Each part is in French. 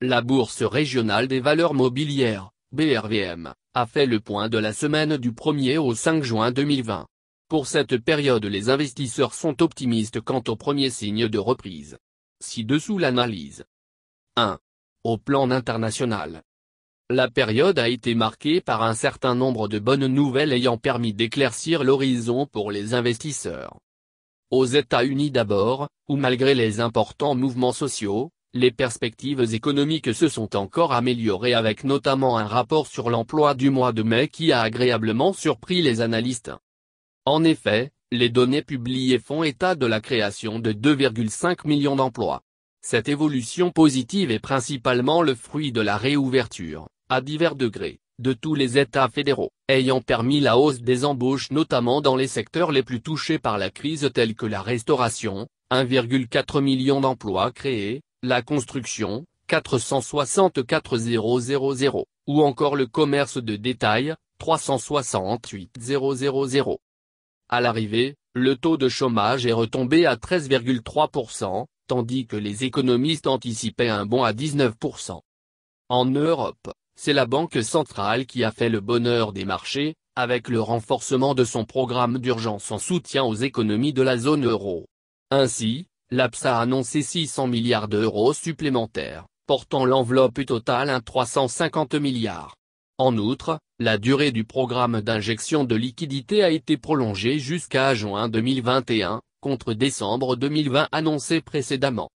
La Bourse régionale des valeurs mobilières, BRVM, a fait le point de la semaine du 1er au 5 juin 2020. Pour cette période les investisseurs sont optimistes quant aux premiers signes de reprise. Ci-dessous l'analyse. 1. Au plan international. La période a été marquée par un certain nombre de bonnes nouvelles ayant permis d'éclaircir l'horizon pour les investisseurs. Aux États-Unis d'abord, où malgré les importants mouvements sociaux, les perspectives économiques se sont encore améliorées avec notamment un rapport sur l'emploi du mois de mai qui a agréablement surpris les analystes. En effet, les données publiées font état de la création de 2,5 millions d'emplois. Cette évolution positive est principalement le fruit de la réouverture, à divers degrés, de tous les États fédéraux, ayant permis la hausse des embauches notamment dans les secteurs les plus touchés par la crise tels que la restauration, 1,4 million d'emplois créés, la construction, 464 000, ou encore le commerce de détail, 368 000. À l'arrivée, le taux de chômage est retombé à 13,3%, tandis que les économistes anticipaient un bond à 19%. En Europe, c'est la Banque centrale qui a fait le bonheur des marchés, avec le renforcement de son programme d'urgence en soutien aux économies de la zone euro. Ainsi, L'APSA a annoncé 600 milliards d'euros supplémentaires, portant l'enveloppe totale à 350 milliards. En outre, la durée du programme d'injection de liquidités a été prolongée jusqu'à juin 2021, contre décembre 2020 annoncé précédemment.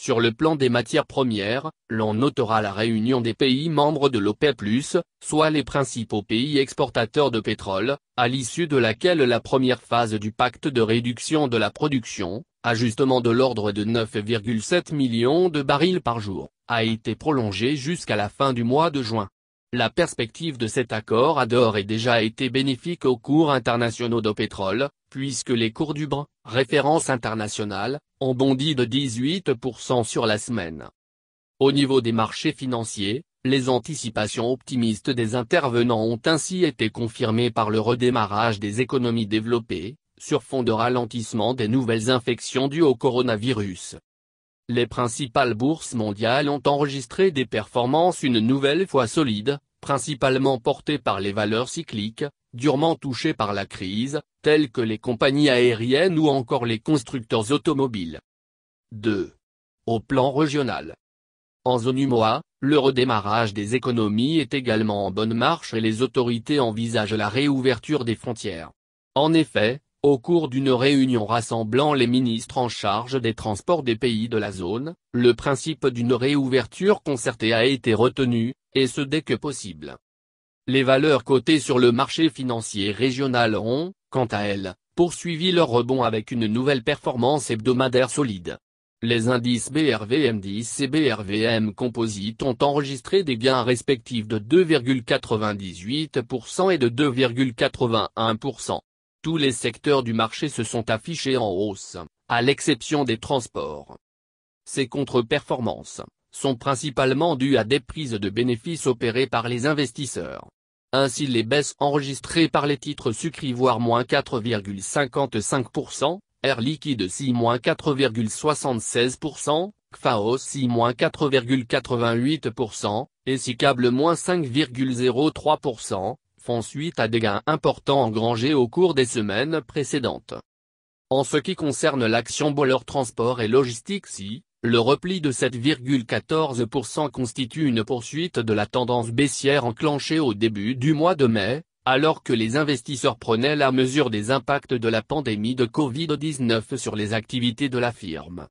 Sur le plan des matières premières, l'on notera la réunion des pays membres de l'OPEP+, e soit les principaux pays exportateurs de pétrole, à l'issue de laquelle la première phase du pacte de réduction de la production, ajustement de l'ordre de 9,7 millions de barils par jour, a été prolongé jusqu'à la fin du mois de juin. La perspective de cet accord a d'ores et déjà été bénéfique aux cours internationaux de pétrole, puisque les cours du Brent, référence internationale, ont bondi de 18% sur la semaine. Au niveau des marchés financiers, les anticipations optimistes des intervenants ont ainsi été confirmées par le redémarrage des économies développées, sur fond de ralentissement des nouvelles infections dues au coronavirus. Les principales bourses mondiales ont enregistré des performances une nouvelle fois solides, principalement portées par les valeurs cycliques, durement touchées par la crise, telles que les compagnies aériennes ou encore les constructeurs automobiles. 2. Au plan régional. En zone UMOA, le redémarrage des économies est également en bonne marche et les autorités envisagent la réouverture des frontières. En effet, au cours d'une réunion rassemblant les ministres en charge des transports des pays de la zone, le principe d'une réouverture concertée a été retenu, et ce dès que possible. Les valeurs cotées sur le marché financier régional ont, quant à elles, poursuivi leur rebond avec une nouvelle performance hebdomadaire solide. Les indices BRVM10 et BRVM Composite ont enregistré des gains respectifs de 2,98% et de 2,81% tous les secteurs du marché se sont affichés en hausse, à l'exception des transports. Ces contre-performances sont principalement dues à des prises de bénéfices opérées par les investisseurs. Ainsi les baisses enregistrées par les titres Sucrivoir – voire moins 4,55%, Air Liquide 6 4,76%, Kfaos – 6 4,88%, et Sicable 5,03%, font suite à des gains importants engrangés au cours des semaines précédentes. En ce qui concerne l'action Boller Transport et Logistique si, le repli de 7,14% constitue une poursuite de la tendance baissière enclenchée au début du mois de mai, alors que les investisseurs prenaient la mesure des impacts de la pandémie de Covid-19 sur les activités de la firme.